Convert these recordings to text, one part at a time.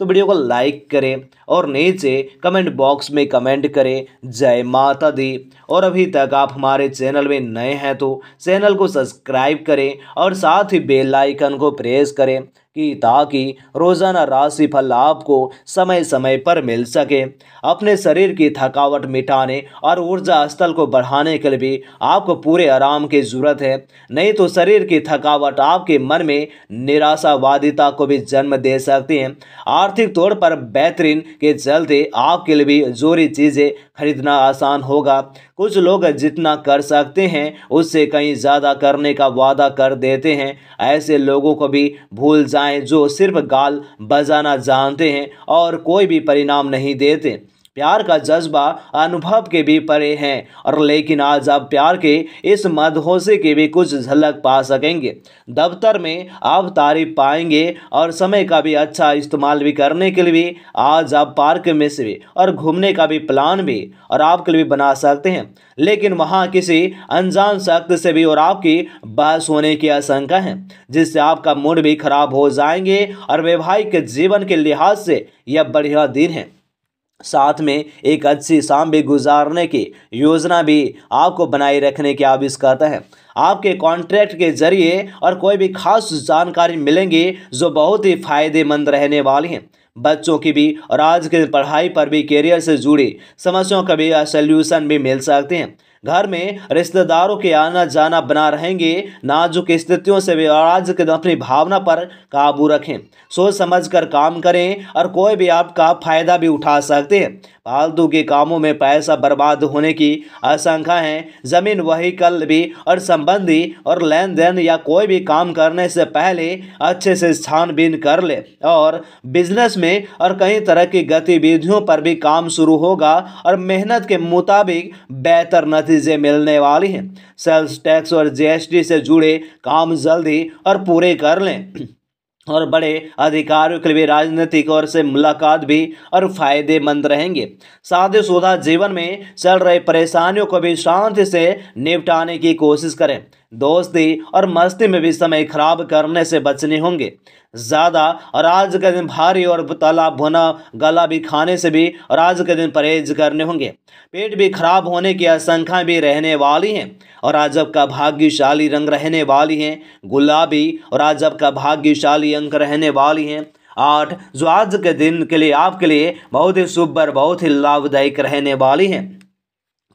तो वीडियो को लाइक करें और नीचे कमेंट बॉक्स में कमेंट करें जय माता दी और अभी तक आप हमारे चैनल में नए हैं तो चैनल को सब्सक्राइब करें और साथ ही बेल आइकन को प्रेस करें कि ताकि रोज़ाना राशि फल आपको समय समय पर मिल सके अपने शरीर की थकावट मिटाने और ऊर्जा स्थल को बढ़ाने के लिए भी आपको पूरे आराम की ज़रूरत है नहीं तो शरीर की थकावट आपके मन में निराशावादिता को भी जन्म दे सकती है आर्थिक आर्थिक तौर पर बेहतरीन के चलते आपके लिए भी जोरी चीज़ें खरीदना आसान होगा कुछ लोग जितना कर सकते हैं उससे कहीं ज़्यादा करने का वादा कर देते हैं ऐसे लोगों को भी भूल जाएं जो सिर्फ गाल बजाना जानते हैं और कोई भी परिणाम नहीं देते प्यार का जज्बा अनुभव के भी परे हैं और लेकिन आज आप प्यार के इस मदहोसे की भी कुछ झलक पा सकेंगे दफ्तर में आप तारीफ पाएंगे और समय का भी अच्छा इस्तेमाल भी करने के लिए आज आप पार्क में से भी और घूमने का भी प्लान भी और आपके लिए बना सकते हैं लेकिन वहाँ किसी अनजान शख्स से भी और आपकी बहस होने की आशंका है जिससे आपका मूड भी खराब हो जाएंगे और वैवाहिक जीवन के लिहाज से यह बढ़िया दिन है साथ में एक अच्छी शाम भी गुजारने की योजना भी आपको बनाए रखने की आविश है आपके कॉन्ट्रैक्ट के जरिए और कोई भी खास जानकारी मिलेंगी जो बहुत ही फायदेमंद रहने वाली हैं बच्चों की भी और आज के पढ़ाई पर भी करियर से जुड़ी समस्याओं का भी सल्यूशन भी मिल सकते हैं घर में रिश्तेदारों के आना जाना बना रहेंगे नाजुक स्थितियों से आज के अपनी भावना पर काबू रखें सोच समझ कर काम करें और कोई भी आपका फ़ायदा भी उठा सकते हैं फालतू के कामों में पैसा बर्बाद होने की आशंका है ज़मीन वहीकल भी और संबंधी और लेन देन या कोई भी काम करने से पहले अच्छे से छानबीन कर ले और बिजनेस में और कई तरह की गतिविधियों पर भी काम शुरू होगा और मेहनत के मुताबिक बेहतर नतीजे मिलने वाली हैं सेल्स टैक्स और जीएसटी से जुड़े काम जल्दी और पूरे कर लें और बड़े अधिकारियों के लिए राजनीतिक और से मुलाकात भी और फायदेमंद रहेंगे साथ ही सुधा जीवन में चल रहे परेशानियों को भी शांति से निपटाने की कोशिश करें दोस्ती और मस्ती में भी समय खराब करने से बचने होंगे ज़्यादा और आज के दिन भारी और तालाब भुना गला भी खाने से भी और आज के दिन परहेज करने होंगे पेट भी खराब होने की आशंखाएँ भी रहने वाली हैं और आज का भाग्यशाली रंग रहने वाली हैं गुलाबी और आज का भाग्यशाली अंक रहने वाली हैं आठ जो आज के दिन के लिए आपके लिए बहुत ही शुभ और बहुत ही लाभदायक रहने वाली हैं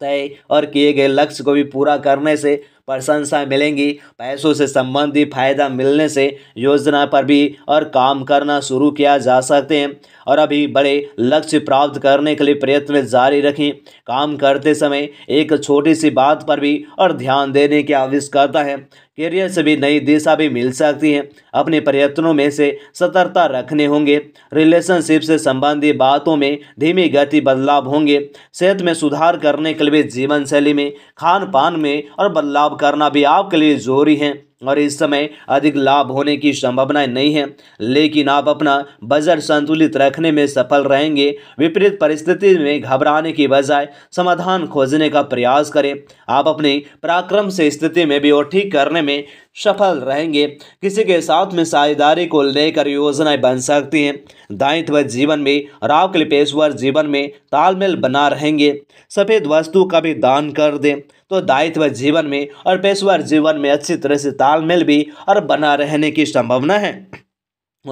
तय और किए गए लक्ष्य को भी पूरा करने से प्रशंसा मिलेंगी पैसों से संबंधित फायदा मिलने से योजना पर भी और काम करना शुरू किया जा सकते हैं और अभी बड़े लक्ष्य प्राप्त करने के लिए प्रयत्न जारी रखें काम करते समय एक छोटी सी बात पर भी और ध्यान देने की आवश्यकता है कैरियर से भी नई दिशा भी मिल सकती है अपने प्रयत्नों में से सतर्कता रखने होंगे रिलेशनशिप से संबंधित बातों में धीमी गति बदलाव होंगे सेहत में सुधार करने के लिए जीवन शैली में खान पान में और बदलाव करना भी आपके लिए जरूरी है और इस समय अधिक लाभ होने की संभावनाएं नहीं है लेकिन आप अपना बजट संतुलित रखने में सफल रहेंगे विपरीत परिस्थिति में घबराने की बजाय समाधान खोजने का प्रयास करें आप अपने पराक्रम से स्थिति में भी और ठीक करने में सफल रहेंगे किसी के साथ में साझेदारी को लेकर योजनाएं बन सकती हैं दायित्व जीवन में राव के पेशवर जीवन में तालमेल बना रहेंगे सफ़ेद वस्तु का भी दान कर दें तो दायित्व जीवन में और पेशवर जीवन में अच्छी तरह से तालमेल भी और बना रहने की संभावना है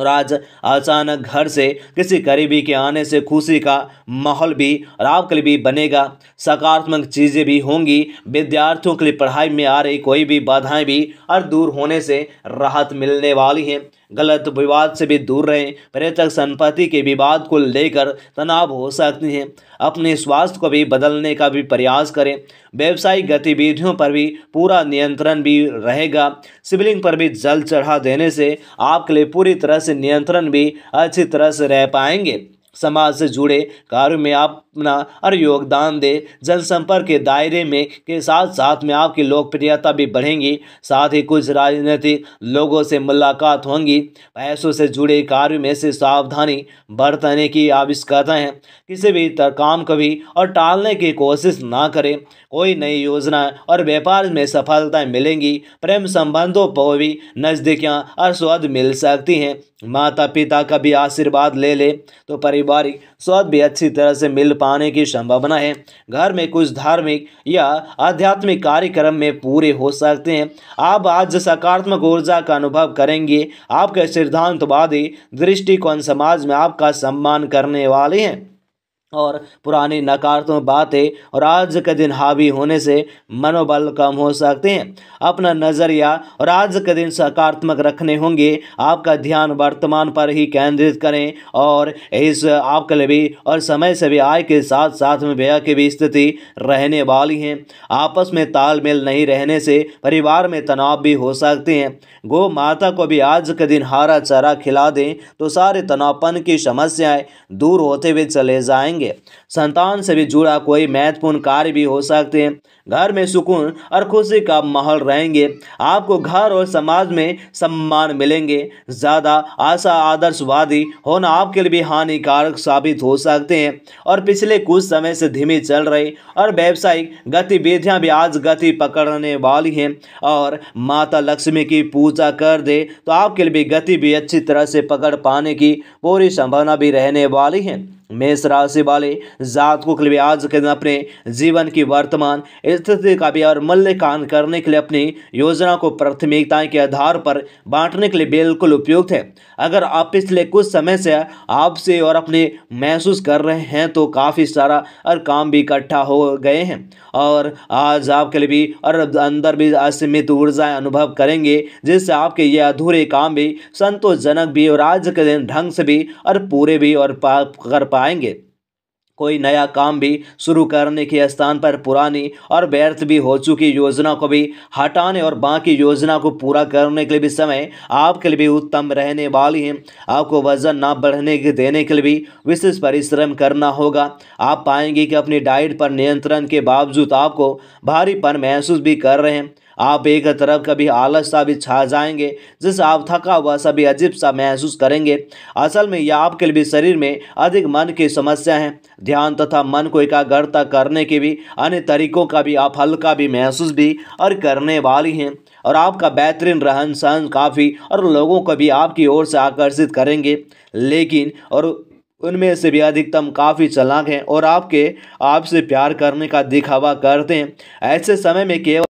आज अचानक घर से किसी करीबी के आने से खुशी का माहौल भी और आपके लिए भी बनेगा सकारात्मक चीज़ें भी होंगी विद्यार्थियों के लिए पढ़ाई में आ रही कोई भी बाधाएं भी और दूर होने से राहत मिलने वाली हैं गलत विवाद से भी दूर रहें पर्यटक संपत्ति के विवाद को लेकर तनाव हो सकती हैं अपने स्वास्थ्य को भी बदलने का भी प्रयास करें व्यवसायिक गतिविधियों पर भी पूरा नियंत्रण भी रहेगा शिवलिंग पर भी जल चढ़ा देने से आपके लिए पूरी तरह से नियंत्रण भी अच्छी तरह से रह पाएंगे समाज से जुड़े कार्य में आप अपना और योगदान दे जनसंपर्क के दायरे में के साथ साथ में आपकी लोकप्रियता भी बढ़ेंगी साथ ही कुछ राजनीतिक लोगों से मुलाकात होंगी पैसों से जुड़े कार्य में से सावधानी बरतने की आविष्कता है किसी भी काम कभी और टालने की कोशिश ना करें कोई नई योजना और व्यापार में सफलताएँ मिलेंगी प्रेम संबंधों पर भी नज़दीकियाँ और स्वाद मिल सकती हैं माता पिता का भी आशीर्वाद ले ले तो परिवार पारिवारिक स्वाद भी अच्छी तरह से मिल पाने की संभावना है घर में कुछ धार्मिक या आध्यात्मिक कार्यक्रम में पूरे हो सकते हैं आप आज सकारात्मक ऊर्जा का अनुभव करेंगे आपके सिद्धांतवादी दृष्टिकोण समाज में आपका सम्मान करने वाले हैं और पुरानी नकारात्मक बातें और आज के दिन हावी होने से मनोबल कम हो सकते हैं अपना नज़रिया और आज के दिन सकारात्मक रखने होंगे आपका ध्यान वर्तमान पर ही केंद्रित करें और इस आपके भी और समय से भी आय के साथ साथ में व्यय की भी स्थिति रहने वाली है आपस में तालमेल नहीं रहने से परिवार में तनाव भी हो सकते हैं गो माता को भी आज के दिन हरा चारा खिला दें तो सारे तनावपन की समस्याएँ दूर होते हुए चले जाएंगे करेंगे संतान से भी जुड़ा कोई महत्वपूर्ण कार्य भी हो सकते हैं घर में सुकून और खुशी का माहौल रहेंगे आपको घर और समाज में सम्मान मिलेंगे ज़्यादा आशा आदर्शवादी होना आपके लिए भी हानिकारक साबित हो सकते हैं और पिछले कुछ समय से धीमी चल रही और व्यावसायिक गतिविधियां भी आज गति पकड़ने वाली हैं और माता लक्ष्मी की पूजा कर दे तो आपके लिए भी गति भी अच्छी तरह से पकड़ पाने की पूरी संभावना भी रहने वाली है मेष राशि वाले जातकों के लिए आज के दिन अपने जीवन की वर्तमान स्थिति का भी और मूल्यांकन करने के लिए अपनी योजना को प्राथमिकताएं के आधार पर बांटने के लिए बिल्कुल उपयुक्त है अगर आप पिछले कुछ समय से आपसे और अपने महसूस कर रहे हैं तो काफ़ी सारा और काम भी इकट्ठा हो गए हैं और आज आपके लिए भी और अंदर भी असीमित ऊर्जाएं अनुभव करेंगे जिससे आपके ये अधूरे काम भी संतोषजनक भी और आज के दिन ढंग से भी और पूरे भी और पा पाएंगे कोई नया काम भी शुरू करने के स्थान पर पुरानी और व्यर्थ भी हो चुकी योजना को भी हटाने और बाकी योजना को पूरा करने के लिए भी समय आपके लिए भी उत्तम रहने वाली है आपको वजन ना बढ़ने के देने के लिए भी विशेष परिश्रम करना होगा आप पाएंगे कि अपनी डाइट पर नियंत्रण के बावजूद आपको भारीपन महसूस भी कर रहे हैं आप एक तरफ कभी आलस सा भी छा जाएंगे जिससे आप थका हुआ सभी अजीब सा महसूस करेंगे असल में यह आपके लिए शरीर में अधिक मन की समस्या है ध्यान तथा मन को एकाग्रता करने के भी अन्य तरीकों का भी आप हल्का भी महसूस भी और करने वाली हैं और आपका बेहतरीन रहन सहन काफ़ी और लोगों को भी आपकी ओर से आकर्षित करेंगे लेकिन और उनमें से भी अधिकतम काफ़ी चलाक हैं और आपके आपसे प्यार करने का दिखावा करते हैं ऐसे समय में केवल